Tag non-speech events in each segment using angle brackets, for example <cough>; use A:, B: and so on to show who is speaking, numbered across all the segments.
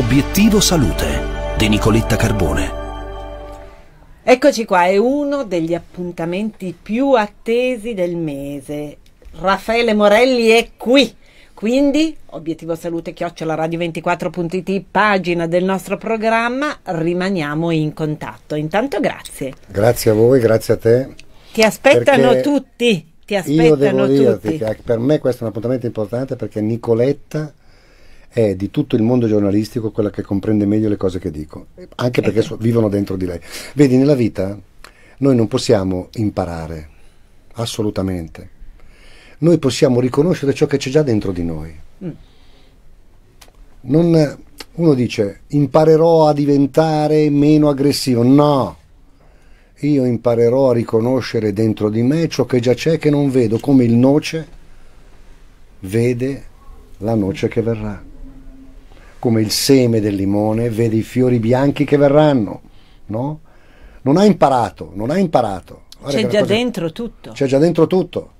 A: Obiettivo Salute di Nicoletta Carbone.
B: Eccoci qua, è uno degli appuntamenti più attesi del mese. Raffaele Morelli è qui. Quindi, obiettivo salute chiocciola radio24.it, pagina del nostro programma, rimaniamo in contatto. Intanto grazie.
A: Grazie a voi, grazie a te.
B: Ti aspettano perché tutti, ti aspettano io devo tutti. Dirti
A: che per me questo è un appuntamento importante perché Nicoletta è di tutto il mondo giornalistico quella che comprende meglio le cose che dico, anche perché so, vivono dentro di lei. Vedi, nella vita noi non possiamo imparare, assolutamente. Noi possiamo riconoscere ciò che c'è già dentro di noi. Mm. Non, uno dice imparerò a diventare meno aggressivo. No, io imparerò a riconoscere dentro di me ciò che già c'è che non vedo, come il noce vede la noce che verrà come il seme del limone, vedi i fiori bianchi che verranno, no? Non ha imparato, non ha imparato. Guarda C'è già cosa... dentro tutto. C'è già dentro tutto.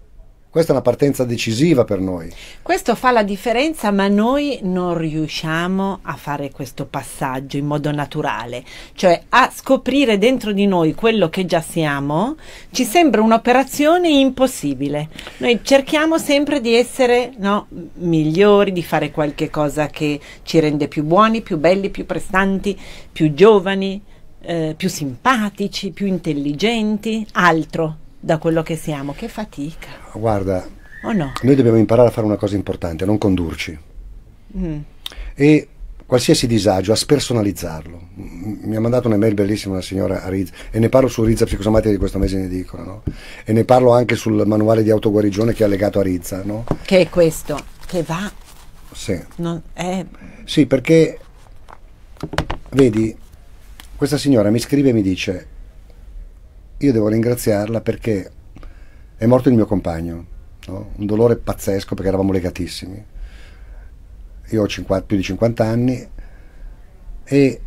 A: Questa è una partenza decisiva per noi.
B: Questo fa la differenza, ma noi non riusciamo a fare questo passaggio in modo naturale, cioè a scoprire dentro di noi quello che già siamo, ci sembra un'operazione impossibile. Noi cerchiamo sempre di essere no, migliori, di fare qualche cosa che ci rende più buoni, più belli, più prestanti, più giovani, eh, più simpatici, più intelligenti, altro da quello che siamo. Che fatica.
A: Guarda, oh no? noi dobbiamo imparare a fare una cosa importante, non condurci. Mm. E qualsiasi disagio, a spersonalizzarlo. Mi ha mandato un'email bellissima la signora Riz, e ne parlo su Rizza Psicosomatica di questo mese in edicola, no? E ne parlo anche sul manuale di autoguarigione che ha legato a Rizza, no?
B: Che è questo, che va. Sì. Non, è...
A: Sì, perché vedi, questa signora mi scrive e mi dice io devo ringraziarla perché è morto il mio compagno, no? un dolore pazzesco perché eravamo legatissimi. Io ho 50, più di 50 anni e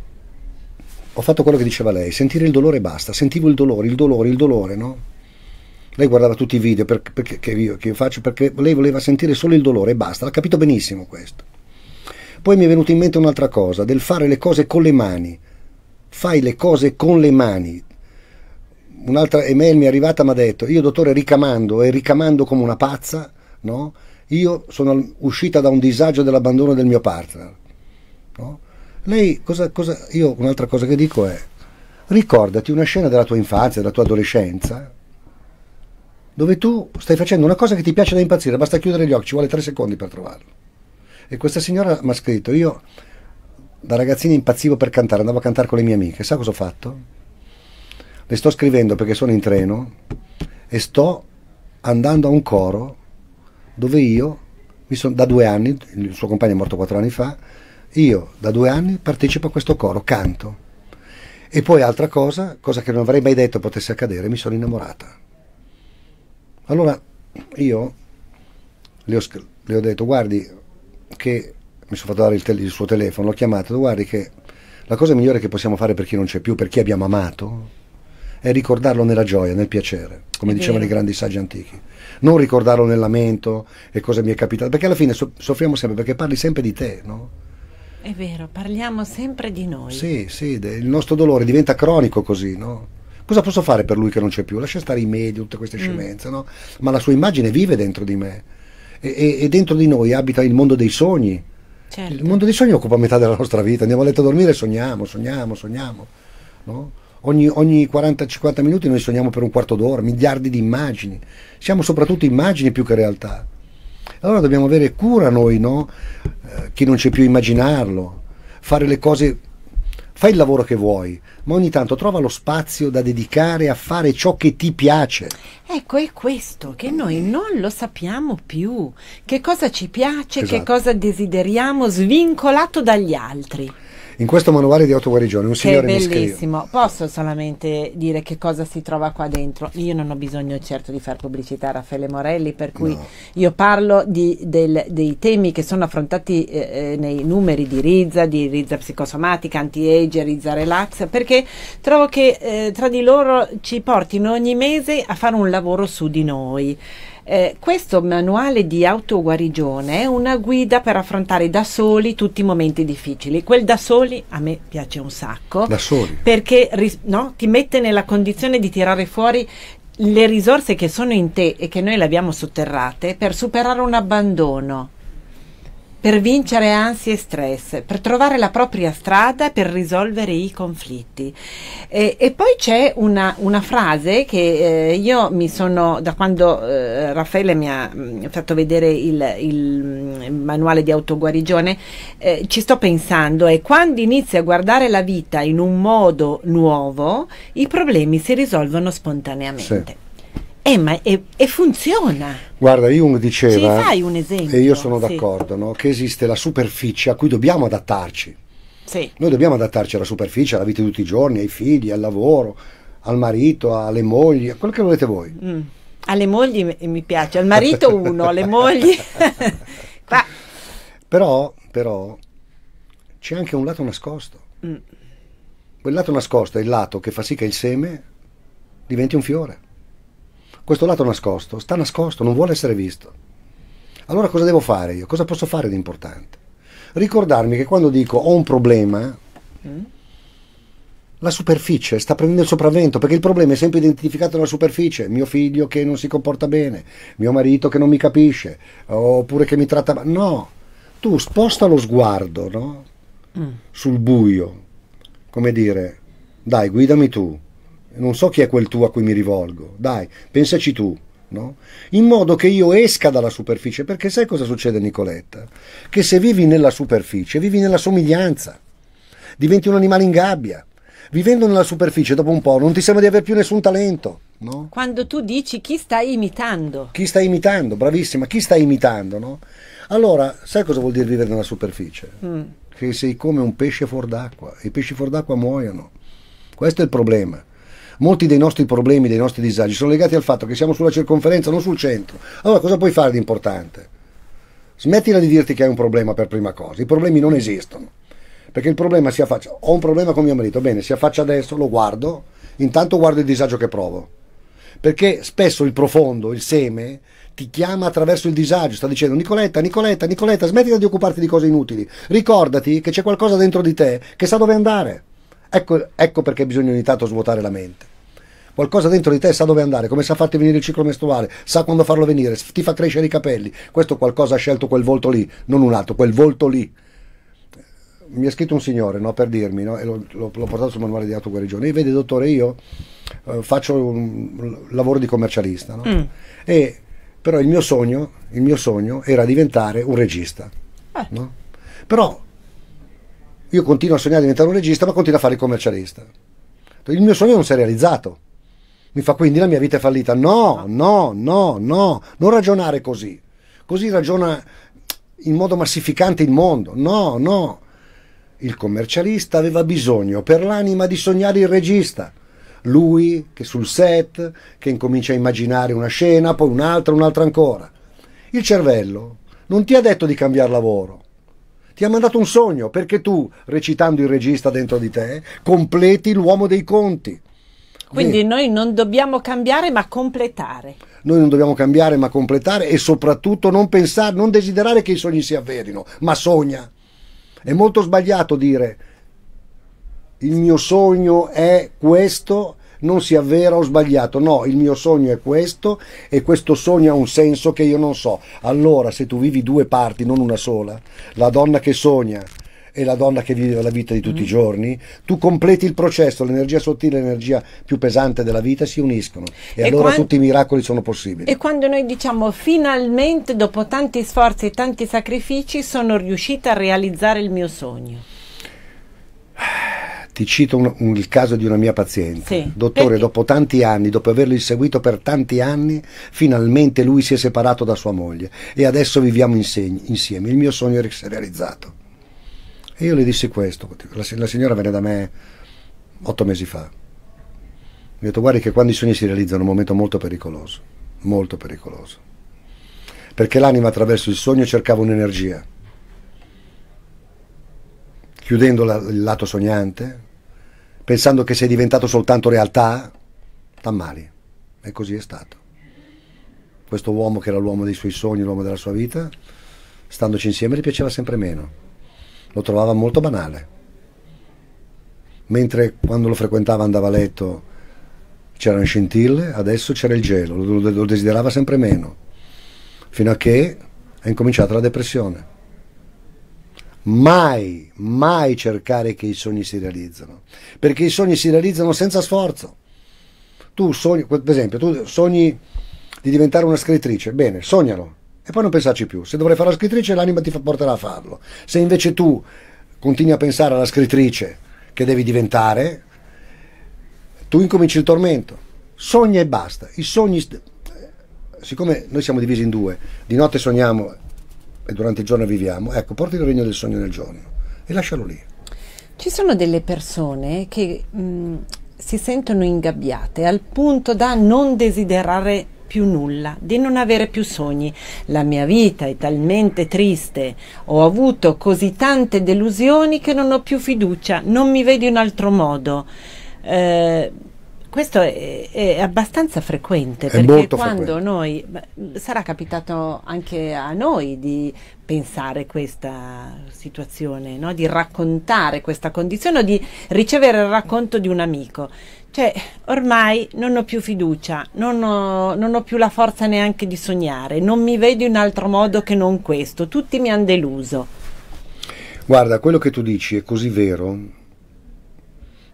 A: ho fatto quello che diceva lei, sentire il dolore e basta, sentivo il dolore, il dolore, il dolore, no? Lei guardava tutti i video per, per, che, io, che io faccio perché lei voleva sentire solo il dolore e basta, l'ha capito benissimo questo. Poi mi è venuta in mente un'altra cosa, del fare le cose con le mani. Fai le cose con le mani, un'altra email mi è arrivata e mi ha detto, io dottore ricamando e ricamando come una pazza, no? io sono uscita da un disagio dell'abbandono del mio partner. No? Lei, cosa, cosa, io un'altra cosa che dico è, ricordati una scena della tua infanzia, della tua adolescenza, dove tu stai facendo una cosa che ti piace da impazzire, basta chiudere gli occhi, ci vuole tre secondi per trovarlo. E questa signora mi ha scritto, io da ragazzina impazzivo per cantare, andavo a cantare con le mie amiche, sa cosa ho fatto? le sto scrivendo perché sono in treno e sto andando a un coro dove io, sono, da due anni, il suo compagno è morto quattro anni fa, io da due anni partecipo a questo coro, canto. E poi altra cosa, cosa che non avrei mai detto potesse accadere, mi sono innamorata. Allora io le ho, le ho detto, guardi che mi sono fatto dare il, te il suo telefono, l'ho chiamato, guardi che la cosa migliore che possiamo fare per chi non c'è più, per chi abbiamo amato, è ricordarlo nella gioia, nel piacere, come è dicevano vero. i grandi saggi antichi. Non ricordarlo nel lamento e cosa mi è capitato, perché alla fine so soffriamo sempre, perché parli sempre di te, no?
B: È vero, parliamo sempre di noi.
A: Sì, sì, il nostro dolore diventa cronico così, no? Cosa posso fare per lui che non c'è più? Lascia stare i medi, tutte queste mm. scemenze, no? Ma la sua immagine vive dentro di me e, e dentro di noi abita il mondo dei sogni. Certo. Il mondo dei sogni occupa metà della nostra vita, andiamo a letto a dormire e sogniamo, sogniamo, sogniamo. No? ogni, ogni 40-50 minuti noi sogniamo per un quarto d'ora, miliardi di immagini, siamo soprattutto immagini più che realtà. Allora dobbiamo avere cura noi, no? Eh, che non c'è più immaginarlo, fare le cose, fai il lavoro che vuoi, ma ogni tanto trova lo spazio da dedicare a fare ciò che ti piace.
B: Ecco, è questo che noi non lo sappiamo più, che cosa ci piace, esatto. che cosa desideriamo svincolato dagli altri
A: in questo manuale di autoguarigione un signore che mi scrive
B: posso solamente dire che cosa si trova qua dentro io non ho bisogno certo di far pubblicità a Raffaele Morelli per cui no. io parlo di, del, dei temi che sono affrontati eh, eh nei numeri di Rizza di Rizza psicosomatica anti-age Rizza relax perché trovo che eh, tra di loro ci portino ogni mese a fare un lavoro su di noi eh, questo manuale di autoguarigione è una guida per affrontare da soli tutti i momenti difficili. Quel da soli a me piace un sacco. Da soli. Perché no, ti mette nella condizione di tirare fuori le risorse che sono in te e che noi le abbiamo sotterrate per superare un abbandono per vincere ansie e stress, per trovare la propria strada, per risolvere i conflitti. E, e poi c'è una, una frase che eh, io mi sono, da quando eh, Raffaele mi ha mh, mm, fatto vedere il, il, mm, manuale di autoguarigione, eh, ci sto pensando, è quando inizi a guardare la vita in un modo nuovo, i problemi si risolvono spontaneamente. Sì. Eh, ma e, e, funziona.
A: Guarda, Jung diceva. Ci fai un esempio? E io sono d'accordo, no? Che esiste la superficie a cui dobbiamo adattarci. Sì. Noi dobbiamo adattarci alla superficie, alla vita di tutti i giorni, ai figli, al lavoro, al marito, alle mogli, a quello che volete voi.
B: Mm. Alle mogli mi piace, al marito uno, alle mogli. <laughs>
A: però, però c'è anche un lato nascosto. Mm. Quel lato nascosto è il lato che fa sì che il seme diventi un fiore questo lato nascosto sta nascosto, non vuole essere visto. Allora cosa devo fare io? Cosa posso fare di importante? Ricordarmi che quando dico ho un problema, mm. la superficie sta prendendo il sopravvento perché il problema è sempre identificato dalla superficie. Mio figlio che non si comporta bene, mio marito che non mi capisce, oppure che mi tratta male. No, tu sposta lo sguardo no? mm. sul buio, come dire, dai, guidami tu non so chi è quel tu a cui mi rivolgo, dai, pensaci tu. No? In modo che io esca dalla superficie, perché sai cosa succede Nicoletta? Che se vivi nella superficie, vivi nella somiglianza, diventi un animale in gabbia, vivendo nella superficie dopo un po' non ti sembra di avere più nessun talento.
B: No? Quando tu dici chi sta imitando.
A: Chi sta imitando, bravissima, chi sta imitando, no? Allora, sai cosa vuol dire vivere nella superficie? Mm. Che sei come un pesce fuor d'acqua, i pesci fuor d'acqua muoiono. Questo è il problema molti dei nostri problemi, dei nostri disagi sono legati al fatto che siamo sulla circonferenza, non sul centro. Allora cosa puoi fare di importante? Smettila di dirti che hai un problema per prima cosa, i problemi non esistono. Perché il problema si affaccia, ho un problema con mio marito, bene, si affaccia adesso, lo guardo, intanto guardo il disagio che provo. Perché spesso il profondo, il seme, ti chiama attraverso il disagio, sta dicendo Nicoletta, Nicoletta, Nicoletta, smettila di occuparti di cose inutili, ricordati che c'è qualcosa dentro di te che sa dove andare. Ecco, ecco perché bisogna ogni tanto svuotare la mente. Qualcosa dentro di te sa dove andare, come sa farti venire il ciclo mestruale, sa quando farlo venire, ti fa crescere i capelli. Questo qualcosa ha scelto quel volto lì, non un altro, quel volto lì mi ha scritto un signore no, per dirmi, no, e l'ho, portato sul manuale di autoguarigione, e vede dottore io eh, faccio un lavoro di commercialista, no? mm. e, però il mio, sogno, il mio, sogno, era diventare un regista. Eh. Però io continuo a sognare di diventare un regista, ma continuo a fare il commercialista. Il mio sogno non si è realizzato. Mi fa quindi la mia vita è fallita. No, no, no, no. Non ragionare così. Così ragiona in modo massificante il mondo. No, no. Il commercialista aveva bisogno per l'anima di sognare il regista. Lui che sul set, che incomincia a immaginare una scena, poi un'altra, un'altra ancora. Il cervello non ti ha detto di cambiare lavoro. Ti ha mandato un sogno perché tu, recitando il regista dentro di te, completi l'uomo dei conti.
B: Quindi Vedi? noi non dobbiamo cambiare ma completare.
A: Noi non dobbiamo cambiare ma completare e soprattutto non pensare, non desiderare che i sogni si avverino, ma sogna. È molto sbagliato dire il mio sogno è questo non sia vero o sbagliato, no, il mio sogno è questo e questo sogno ha un senso che io non so. Allora, se tu vivi due parti, non una sola, la donna che sogna e la donna che vive la vita di tutti mm. i giorni, tu completi il processo, l'energia sottile e l'energia più pesante della vita si uniscono e, e allora quando, tutti i miracoli sono possibili. E
B: quando noi diciamo finalmente dopo tanti sforzi e tanti sacrifici sono riuscita a realizzare il mio sogno.
A: <sighs> Ti cito un, un, il caso di una mia paziente. Sì. Dottore, Perché? dopo tanti anni, dopo averlo inseguito per tanti anni, finalmente lui si è separato da sua moglie e adesso viviamo insegni, insieme. Il mio sogno è realizzato. E io le dissi questo. La, la signora venne da me otto mesi fa. Mi ha detto, guardi che quando i sogni si realizzano è un momento molto pericoloso, molto pericoloso. Perché l'anima attraverso il sogno cercava un'energia chiudendo la, il lato sognante, pensando che sei diventato soltanto realtà, sta male. E così è stato. Questo uomo che era l'uomo dei suoi sogni, l'uomo della sua vita, standoci insieme gli piaceva sempre meno. Lo trovava molto banale. Mentre quando lo frequentava andava a letto c'erano scintille, adesso c'era il gelo, lo, lo desiderava sempre meno. Fino a che è incominciata la depressione mai, mai cercare che i sogni si realizzano, perché i sogni si realizzano senza sforzo. Tu sogni, per esempio, tu sogni di diventare una scrittrice, bene, sognalo e poi non pensarci più. Se dovrai fare la scrittrice, l'anima ti porterà a farlo. Se invece tu continui a pensare alla scrittrice che devi diventare, tu incominci il tormento. Sogna e basta. I sogni, siccome noi siamo divisi in due, di notte sogniamo e durante il giorno viviamo, ecco, porti il regno del sogno nel giorno e lascialo lì.
B: Ci sono delle persone che mh, mm, si sentono ingabbiate al punto da non desiderare più nulla, di non avere più sogni. La mia vita è talmente triste, ho avuto così tante delusioni che non ho più fiducia, non mi vedo in altro modo. Eh, questo è, è abbastanza frequente, è perché quando frequente. noi, sarà capitato anche a noi di pensare questa situazione, no? di raccontare questa condizione o di ricevere il racconto di un amico. Cioè, ormai non ho più fiducia, non ho, non ho più la forza neanche di sognare, non mi vedo in altro modo che non questo, tutti mi hanno deluso.
A: Guarda, quello che tu dici è così vero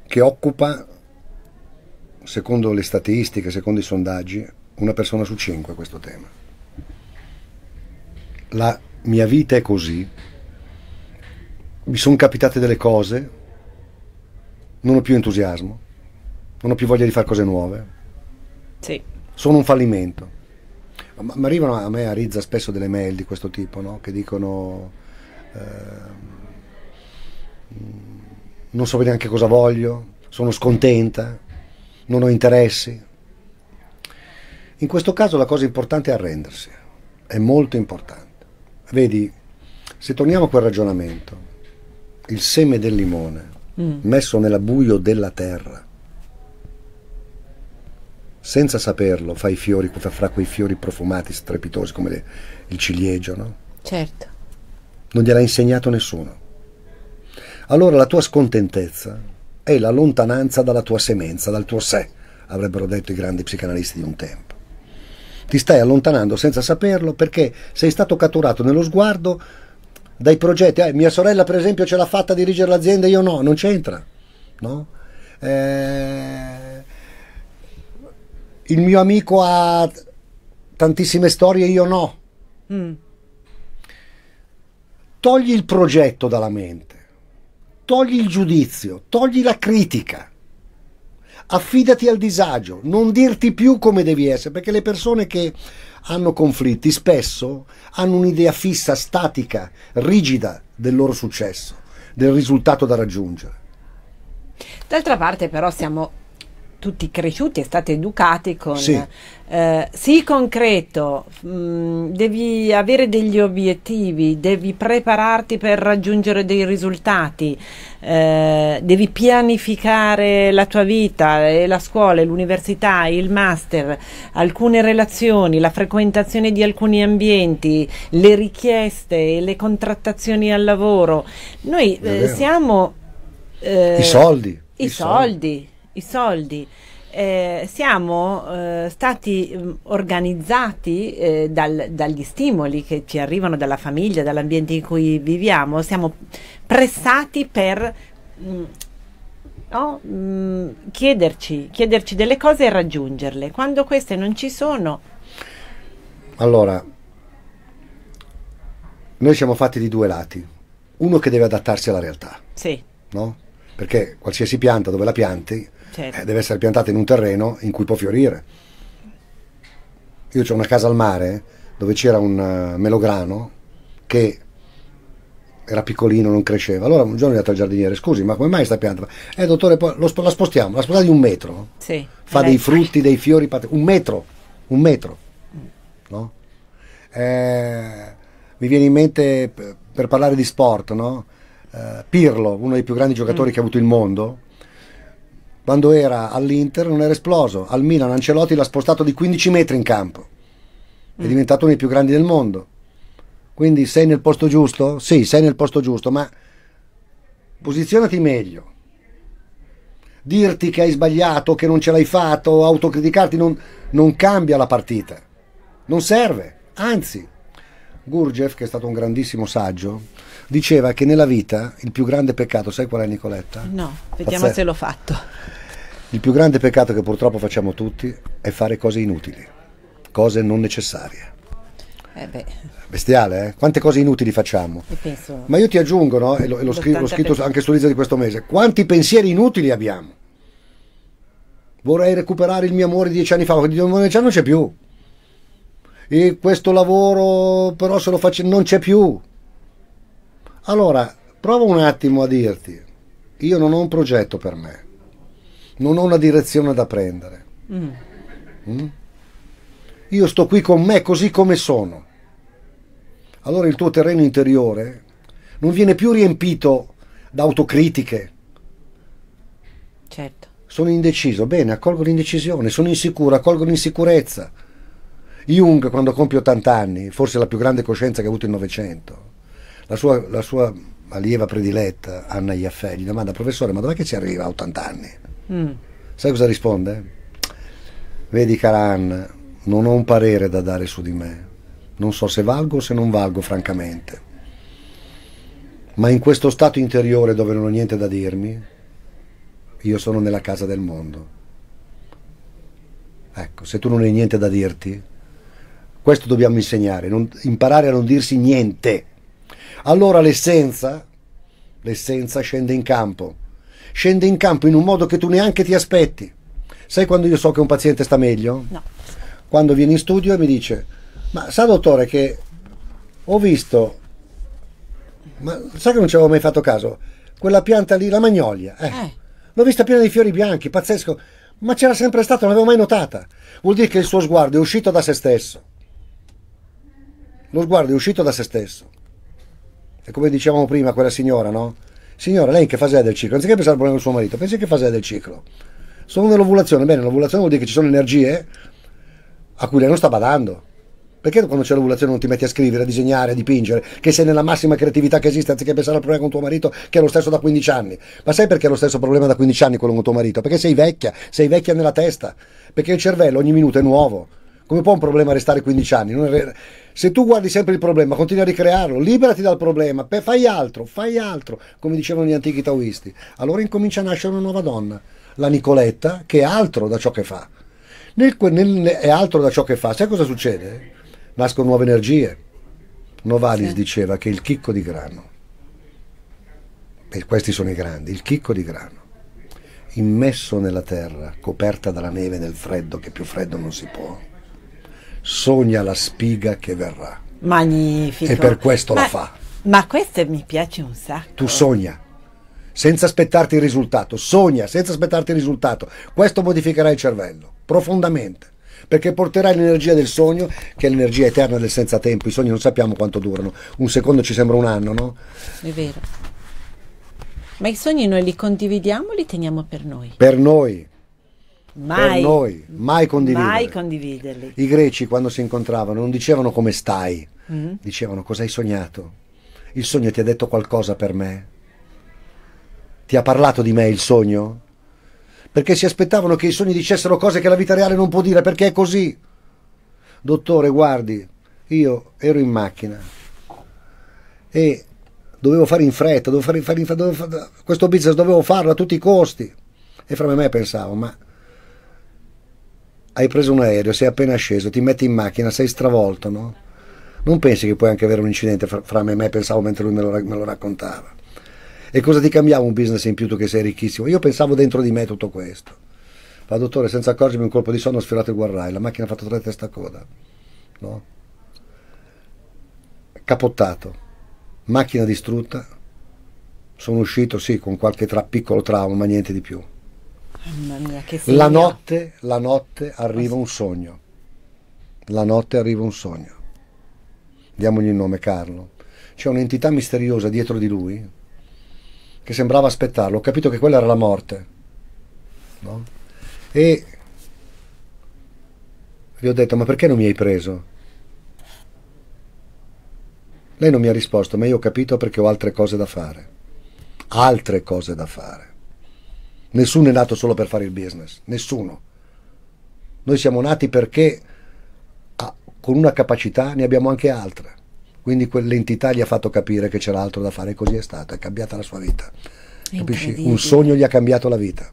A: che occupa secondo le statistiche, secondo i sondaggi, una persona su cinque questo tema. La mia vita è così, mi sono capitate delle cose, non ho più entusiasmo, non ho più voglia di fare cose nuove. Sì. Sono un fallimento. Ma, ma arrivano a me a Rizza spesso delle mail di questo tipo, no? che dicono eh, non so neanche cosa voglio, sono scontenta, non ho interessi. In questo caso la cosa importante è arrendersi, è molto importante. Vedi, se torniamo a quel ragionamento, il seme del limone mm. messo nella buio della terra, senza saperlo, fa i fiori, fra quei fiori profumati, strepitosi come le, il ciliegio, no? Certo. Non gliel'ha insegnato nessuno. Allora la tua scontentezza è la lontananza dalla tua semenza, dal tuo sé, avrebbero detto i grandi psicanalisti di un tempo. Ti stai allontanando senza saperlo perché sei stato catturato nello sguardo dai progetti. Eh, mia sorella, per esempio, ce l'ha fatta a dirigere l'azienda, io no, non c'entra. No? Eh, il mio amico ha tantissime storie, io no. Mm. Togli il progetto dalla mente Togli il giudizio, togli la critica, affidati al disagio, non dirti più come devi essere, perché le persone che hanno conflitti spesso hanno un'idea fissa, statica, rigida del loro successo, del risultato da raggiungere.
B: D'altra parte però siamo tutti cresciuti e stati educati con sì, eh, sì concreto, mh, mm, devi avere degli obiettivi, devi prepararti per raggiungere dei risultati, eh, devi pianificare la tua vita, eh, la scuola, l'università, il master, alcune relazioni, la frequentazione di alcuni ambienti, le richieste, le contrattazioni al lavoro. Noi eh, siamo... Eh, I soldi.
A: I, i soldi. soldi
B: i soldi. Eh, siamo eh, stati mh, mm, organizzati eh, dal, dagli stimoli che ci arrivano dalla famiglia, dall'ambiente in cui viviamo, siamo pressati per mh, mm, no, mh, mm, chiederci, chiederci delle cose e raggiungerle. Quando queste non ci sono...
A: Allora, noi siamo fatti di due lati. Uno che deve adattarsi alla realtà. Sì. No? Perché qualsiasi pianta dove la pianti certo. Eh, deve essere piantata in un terreno in cui può fiorire. Io ho una casa al mare dove c'era un eh, melograno che era piccolino, non cresceva. Allora un giorno gli ho detto al giardiniere: Scusi, ma come mai sta pianta? Eh, dottore, lo, la spostiamo, la spostiamo di un metro.
B: Sì, Fa lei... dei
A: frutti, dei fiori, un metro, un metro. No? Eh, mi viene in mente per parlare di sport, no? eh, Pirlo, uno dei più grandi giocatori mm. che ha avuto il mondo, quando era all'Inter non era esploso, al Milan Ancelotti l'ha spostato di 15 metri in campo, è mm. diventato uno dei più grandi del mondo. Quindi sei nel posto giusto? Sì, sei nel posto giusto, ma posizionati meglio. Dirti che hai sbagliato, che non ce l'hai fatto, autocriticarti non, non cambia la partita. Non serve. Anzi, Gurjev, che è stato un grandissimo saggio, diceva che nella vita il più grande peccato, sai qual è Nicoletta?
B: No, vediamo Pazzesco. se l'ho fatto.
A: Il più grande peccato che purtroppo facciamo tutti è fare cose inutili, cose non necessarie. Eh Bestiale, eh? Quante cose inutili facciamo. Penso... Ma io ti aggiungo, no? e l'ho scritto, scritto anche sull'inizio di questo mese, quanti pensieri inutili abbiamo? Vorrei recuperare il mio amore di dieci anni fa, ma di dieci anni non c'è più. E questo lavoro però se lo faccio non c'è più. Allora, prova un attimo a dirti, io non ho un progetto per me non ho una direzione da prendere. Mm. Mm? Io sto qui con me così come sono. Allora il tuo terreno interiore non viene più riempito da autocritiche. Certo. Sono indeciso, bene, accolgo l'indecisione, sono insicuro, accolgo l'insicurezza. Jung, quando compie 80 anni, forse la più grande coscienza che ha avuto il Novecento, la sua, la sua allieva prediletta, Anna Iaffè, gli domanda, professore, ma dov'è che ci arriva a 80 anni? Mm. Sai cosa risponde? Vedi Karan, non ho un parere da dare su di me. Non so se valgo o se non valgo, francamente. Ma in questo stato interiore dove non ho niente da dirmi, io sono nella casa del mondo. Ecco, se tu non hai niente da dirti, questo dobbiamo insegnare, non, imparare a non dirsi niente. Allora l'essenza, l'essenza scende in campo scende in campo in un modo che tu neanche ti aspetti. Sai quando io so che un paziente sta meglio? No. Quando viene in studio e mi dice, ma sa dottore che ho visto, ma sa che non ci avevo mai fatto caso, quella pianta lì, la magnolia, eh. eh. l'ho vista piena di fiori bianchi, pazzesco, ma c'era sempre stata, non l'avevo mai notata. Vuol dire che il suo sguardo è uscito da se stesso. Lo sguardo è uscito da se stesso. E come dicevamo prima, quella signora, no? Signora, lei in che fase è del ciclo? Anziché pensare al problema del suo marito, pensi che fase è del ciclo? Sono nell'ovulazione, bene, l'ovulazione vuol dire che ci sono energie a cui lei non sta badando. Perché quando c'è l'ovulazione non ti metti a scrivere, a disegnare, a dipingere? Che sei nella massima creatività che esiste, anziché pensare al problema con tuo marito, che è lo stesso da 15 anni. Ma sai perché è lo stesso problema da 15 anni quello con tuo marito? Perché sei vecchia, sei vecchia nella testa. Perché il cervello ogni minuto è nuovo. Come può un problema restare 15 anni? Se tu guardi sempre il problema, continui a ricrearlo, liberati dal problema, fai altro, fai altro, come dicevano gli antichi taoisti. Allora incomincia a nascere una nuova donna, la Nicoletta, che è altro da ciò che fa. Nel, nel, è altro da ciò che fa. Sai cosa succede? Nascono nuove energie. Novalis sì. diceva che il chicco di grano, e questi sono i grandi, il chicco di grano, immesso nella terra, coperta dalla neve nel freddo, che più freddo non si può, sogna la spiga che verrà.
B: Magnifico. E per questo ma, la fa. Ma questo mi piace un sacco.
A: Tu sogna, senza aspettarti il risultato, sogna, senza aspettarti il risultato. Questo modificherà il cervello, profondamente, perché porterà l'energia del sogno, che è l'energia eterna del senza tempo. I sogni non sappiamo quanto durano, un secondo ci sembra un anno, no?
B: È vero. Ma i sogni noi li condividiamo o li teniamo per noi?
A: Per noi Mai, per noi, mai condividerli. mai
B: condividerli. I
A: greci quando si incontravano non dicevano come stai, mm. dicevano cosa hai sognato. Il sogno ti ha detto qualcosa per me? Ti ha parlato di me il sogno? Perché si aspettavano che i sogni dicessero cose che la vita reale non può dire, perché è così. Dottore, guardi, io ero in macchina e dovevo fare in fretta, dovevo fare, fare, dovevo fare questo business dovevo farlo a tutti i costi. E fra me e me pensavo, ma hai preso un aereo, sei appena sceso, ti metti in macchina, sei stravolto, no? Non pensi che puoi anche avere un incidente fra, me e me, pensavo mentre lui me lo, me lo raccontava. E cosa ti cambiava un business in più tu che sei ricchissimo? Io pensavo dentro di me tutto questo. Ma dottore, senza accorgermi un colpo di sonno ho sfiorato il guardrail, la macchina ha fatto tre testa a coda, no? Capottato, macchina distrutta, sono uscito sì con qualche tra, piccolo trauma, ma niente di più. Mia, la, notte, la notte arriva un sogno. La notte arriva un sogno. Diamogli il nome Carlo. C'è un'entità misteriosa dietro di lui che sembrava aspettarlo. Ho capito che quella era la morte. No? E gli ho detto, ma perché non mi hai preso? Lei non mi ha risposto, ma io ho capito perché ho altre cose da fare. Altre cose da fare. Nessuno è nato solo per fare il business, nessuno. Noi siamo nati perché ah, con una capacità ne abbiamo anche altre. Quindi quell'entità gli ha fatto capire che c'era altro da fare, e così è stato, è cambiata la sua vita. Capisci? Un sogno gli ha cambiato la vita.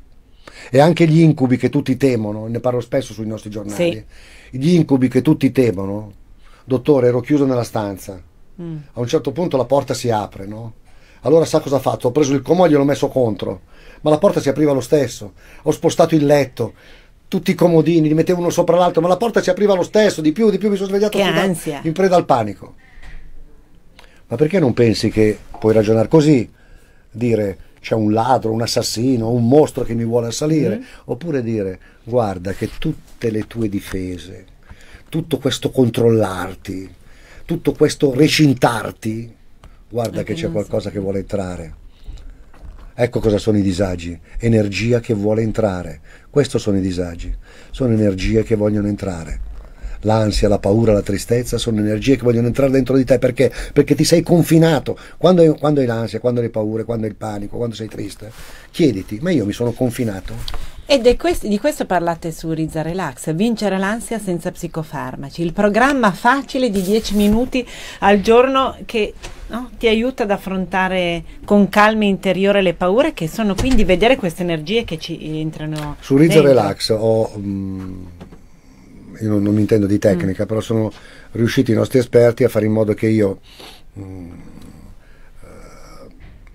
A: E anche gli incubi che tutti temono, ne parlo spesso sui nostri giornali, sì. gli incubi che tutti temono, dottore, ero chiuso nella stanza, mm. a un certo punto la porta si apre, no? Allora sa cosa ha fatto? Ho preso il comò e gliel'ho messo contro ma la porta si apriva lo stesso. Ho spostato il letto, tutti i comodini, li mettevo uno sopra l'altro, ma la porta si apriva lo stesso, di più, di più mi sono svegliato da, in preda al panico. Ma perché non pensi che puoi ragionare così? Dire c'è un ladro, un assassino, un mostro che mi vuole assalire, mm-hmm. oppure dire guarda che tutte le tue difese, tutto questo controllarti, tutto questo recintarti, guarda ah, che c'è qualcosa so. che vuole entrare. Ecco cosa sono i disagi, energia che vuole entrare. Questo sono i disagi, sono energie che vogliono entrare. L'ansia, la paura, la tristezza sono energie che vogliono entrare dentro di te perché? Perché ti sei confinato. Quando hai, quando hai l'ansia, quando hai le paure, quando hai il panico, quando sei triste, chiediti, ma io mi sono confinato?
B: E questo, di questo parlate su Rizza Relax, vincere l'ansia senza psicofarmaci, il programma facile di 10 minuti al giorno che no? ti aiuta ad affrontare con calma interiore le paure che sono quindi vedere queste energie che ci entrano. Su Rizzo Relax
A: ho, mh, mm, io non, non, intendo di tecnica, mm. però sono riusciti i nostri esperti a fare in modo che io mh, mm,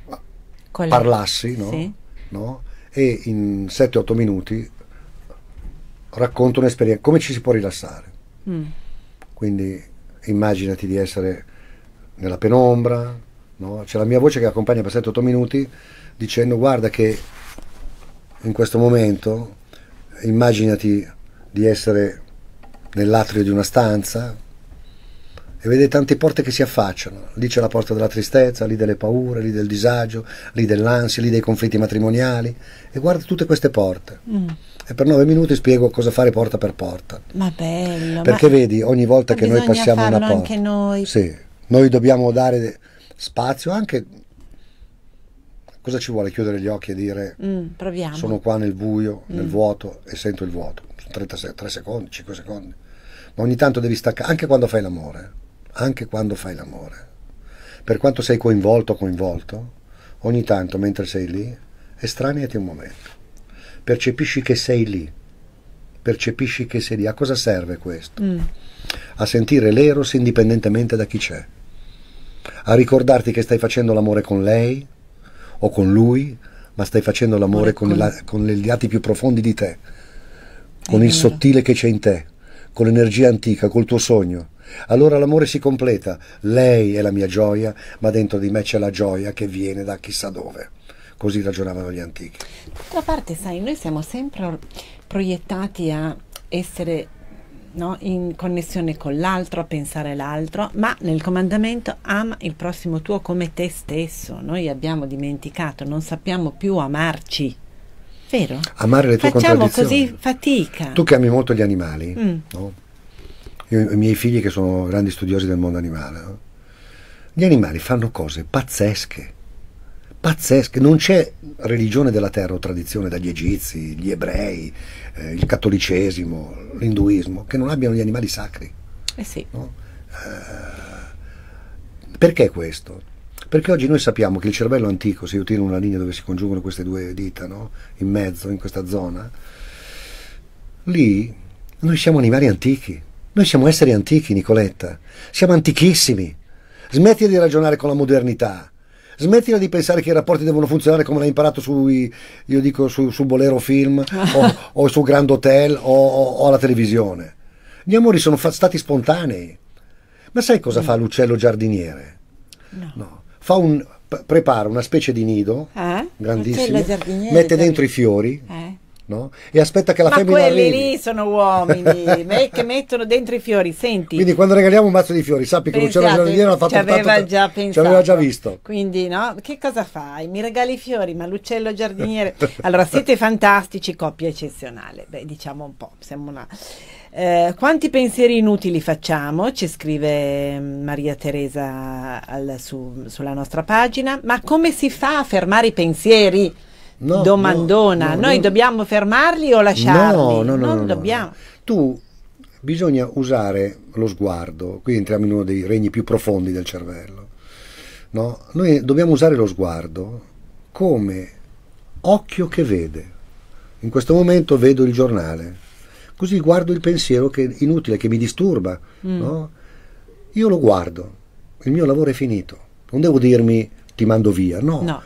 A: eh, uh, parlassi no? Sì. No? e in 7-8 minuti racconto un'esperienza, come ci si può rilassare. Mm. Quindi immaginati di essere nella penombra, no? c'è la mia voce che accompagna per 7-8 minuti dicendo guarda che in questo momento immaginati di essere nell'atrio di una stanza e vede tante porte che si affacciano. Lì c'è la porta della tristezza, lì delle paure, lì del disagio, lì dell'ansia, lì dei conflitti matrimoniali. E guarda tutte queste porte. Mm. E per nove minuti spiego cosa fare porta per porta.
B: Ma bello! Perché
A: ma vedi, ogni volta che noi passiamo una porta. anche noi. Sì noi dobbiamo dare spazio anche... Cosa ci vuole? Chiudere gli occhi e dire
B: mm, sono
A: qua nel buio, nel mm. vuoto e sento il vuoto. 30, secondi, 5 secondi. Ma ogni tanto devi staccare, anche quando fai l'amore. Anche quando fai l'amore. Per quanto sei coinvolto coinvolto, ogni tanto mentre sei lì, estraniati un momento. Percepisci che sei lì, percepisci che sei lì. A cosa serve questo? Mm. A sentire l'eros indipendentemente da chi c'è a ricordarti che stai facendo l'amore con lei o con lui, ma stai facendo l'amore con, la, con gli atti più profondi di te, con il sottile che c'è in te, con l'energia antica, col tuo sogno. Allora l'amore si completa, lei è la mia gioia, ma dentro di me c'è la gioia che viene da chissà dove. Così ragionavano gli antichi.
B: D'altra parte, sai, noi siamo sempre proiettati a essere no? in connessione con l'altro, a pensare l'altro, ma nel comandamento ama il prossimo tuo come te stesso. Noi abbiamo dimenticato, non sappiamo più amarci. Vero?
A: Amare le tue Facciamo così fatica. Tu che ami molto gli animali, mm. no? Io, i miei figli che sono grandi studiosi del mondo animale, no? gli animali fanno cose pazzesche pazzesche, non c'è religione della terra o tradizione dagli egizi, gli ebrei, eh, il cattolicesimo, l'induismo, che non abbiano gli animali sacri. Eh sì. No? Eh, perché questo? Perché oggi noi sappiamo che il cervello antico, se io tiro una linea dove si congiungono queste due dita, no? in mezzo, in questa zona, lì noi siamo animali antichi, noi siamo esseri antichi, Nicoletta, siamo antichissimi. Smetti di ragionare con la modernità smettila di pensare che i rapporti devono funzionare come l'hai imparato sui, io dico, su, su Bolero Film o, <laughs> o, su Grand Hotel o, o, o alla televisione. Gli amori sono fa- stati spontanei. Ma sai cosa mm. fa l'uccello giardiniere? No. no. Fa un, prepara una specie di nido eh? grandissimo, mette dentro i fiori, eh? No? E aspetta che la Ma femmina quelli arrivi.
B: lì sono uomini <laughs> che mettono dentro i fiori. Senti. Quindi
A: quando regaliamo un mazzo di fiori, sappi che Luciano Giardiniero ha fatto ci aveva tanto, già pensato. Ci aveva già visto.
B: Quindi, no? Che cosa fai? Mi regali i fiori, ma l'uccello Giardiniere. allora, siete fantastici, coppia eccezionale. Beh, diciamo un po', siamo una eh, quanti pensieri inutili facciamo? Ci scrive mm, Maria Teresa al, su, sulla nostra pagina. Ma come si fa a fermare i pensieri? no, domandona. No, Noi dobbiamo fermarli o lasciarli? No, no, no. Non dobbiamo.
A: Tu bisogna usare lo sguardo, qui entriamo in uno dei regni più profondi del cervello. Noi dobbiamo usare lo sguardo come occhio che vede. In questo momento vedo il giornale, così guardo il pensiero che è inutile, che mi disturba. Mm. Io lo guardo, il mio lavoro è finito. Non devo dirmi ti mando via, no. no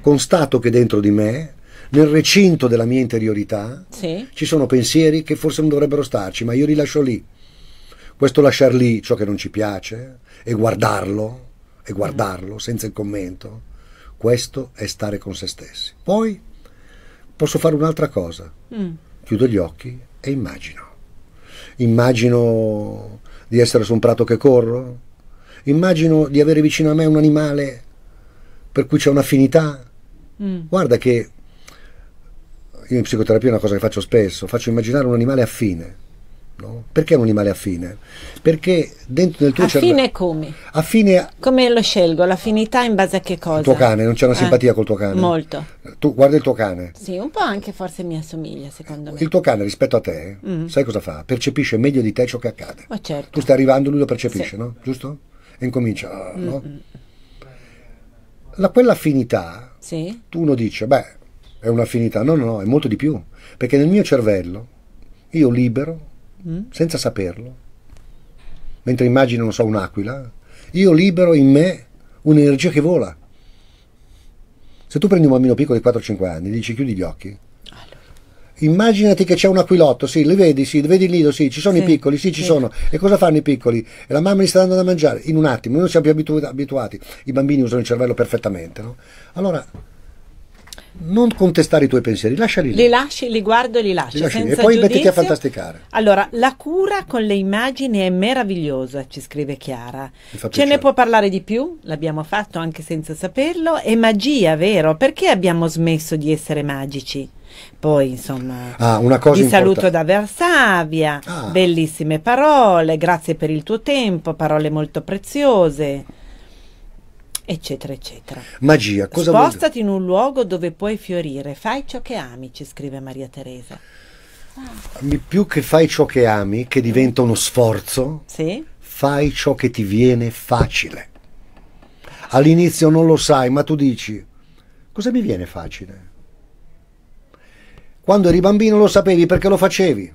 A: constato che dentro di me, nel recinto della mia interiorità, sì. ci sono pensieri che forse non dovrebbero starci, ma io li lascio lì. Questo lasciar lì ciò che non ci piace e guardarlo, e guardarlo senza il commento, questo è stare con se stessi. Poi posso fare un'altra cosa. Mm. Chiudo gli occhi e immagino. Immagino di essere su un prato che corro, immagino di avere vicino a me un animale per cui c'è un'affinità, Mm. Guarda che io in psicoterapia è una cosa che faccio spesso, faccio immaginare un animale affine. No? Perché un animale affine? Perché dentro nel tuo cervello... Affine come? Affine a...
B: Come lo scelgo? L'affinità in base a che cosa? Il tuo cane, non c'è una ah, simpatia eh, col tuo cane? Molto.
A: Tu guardi il tuo cane? Sì,
B: un po' anche forse mi assomiglia secondo me. Il tuo
A: cane rispetto a te, mm. sai cosa fa? Percepisce meglio di te ciò che accade. Ma certo. Tu stai arrivando, lui lo percepisce, sì. no? Giusto? E incomincia, no? La, quella affinità sì. uno dice, beh, è un'affinità. No, no, no, è molto di più. Perché nel mio cervello io libero, mm. senza saperlo, mentre immagino, non so, un'aquila, io libero in me un'energia che vola. Se tu prendi un bambino piccolo di 4-5 anni e gli dici chiudi gli occhi, immaginati che c'è un aquilotto, sì, li vedi, sì, vedi il nido, sì, ci sono sì, i piccoli, sì, ci sì. sono. E cosa fanno i piccoli? E la mamma gli sta dando da mangiare in un attimo, noi non siamo più abitu- abituati. I bambini usano il cervello perfettamente, no? Allora non contestare i tuoi pensieri, lasciali lì. Li
B: lasci, li guardo e li lascio. Li lasci, e poi giudizio. mettiti a fantasticare. Allora, la cura con le immagini è meravigliosa, ci scrive Chiara. Ce ne può parlare di più, l'abbiamo fatto anche senza saperlo. È magia, vero? Perché abbiamo smesso di essere magici? poi insomma
A: ah, una cosa vi saluto da
B: Versavia, ah. bellissime parole, grazie per il tuo tempo, parole molto preziose eccetera, eccetera.
A: Magia, cosa Spostati
B: in un luogo dove puoi fiorire, fai ciò che ami, ci scrive Maria Teresa.
A: Ah. Più che fai ciò che ami, che diventa uno sforzo, sì? fai ciò che ti viene facile. All'inizio non lo sai, ma tu dici, cosa mi viene facile? Quando eri bambino lo sapevi perché lo facevi.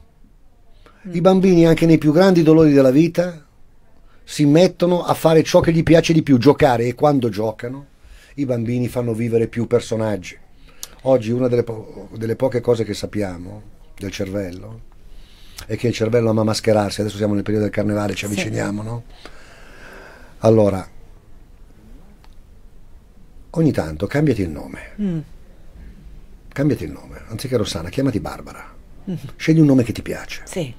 A: I mm. bambini, anche nei più grandi dolori della vita, si mettono a fare ciò che gli piace di più, giocare e quando giocano i bambini fanno vivere più personaggi. Oggi una delle, po delle, poche cose che sappiamo del cervello è che il cervello ama mascherarsi, adesso siamo nel periodo del carnevale, ci avviciniamo, sì. no? Allora, ogni tanto cambiati il nome. Mm cambiati il nome, anziché Rossana, chiamati Barbara. Scegli un nome che ti piace. Sì.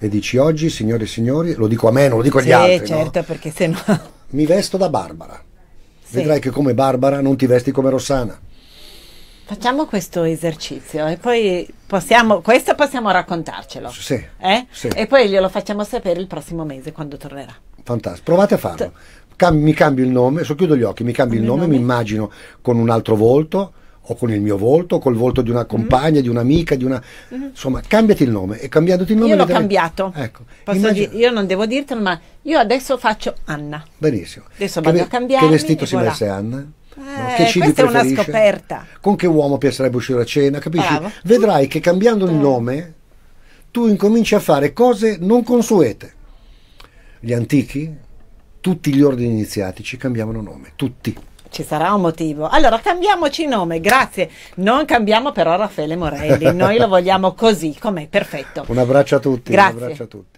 A: E dici oggi, signore e signori, lo dico a me, non lo dico agli sì, altri. Sì, certo,
B: no? perché se no... <laughs>
A: Mi vesto da Barbara. Sì. Vedrai che come Barbara non ti vesti come Rossana.
B: Facciamo questo esercizio e poi possiamo, questo possiamo raccontarcelo.
A: Sì, eh? sì. E
B: poi glielo facciamo sapere il prossimo mese quando tornerà.
A: Fantastico, provate a farlo. Cam- mi cambio il nome, so chiudo gli occhi, mi cambio il nome, nome, mi immagino con un altro volto o con il mio volto, o col volto di una mhm. compagna, mm. di un'amica, di una... Mm. Insomma, cambiati il nome e cambiandoti il nome... Io l'ho darai... cambiato. Ecco.
B: Immagina... Dire, io non devo dirtelo, ma io adesso faccio Anna.
A: Benissimo. Adesso vado a cambiare. Che vestito si voilà. veste Anna? No? Eh, che cibi questa preferisce? è una scoperta. Con che uomo piacerebbe uscire a cena, capisci? Bravo. Vedrai che cambiando il mm. nome tu incominci a fare cose non consuete. Gli antichi, tutti gli ordini iniziatici cambiavano nome, tutti
B: ci sarà un motivo. Allora cambiamoci nome, grazie. Non cambiamo però Raffaele Morelli, noi lo vogliamo così, com'è, perfetto. Un abbraccio a tutti. Grazie. Un abbraccio a
A: tutti.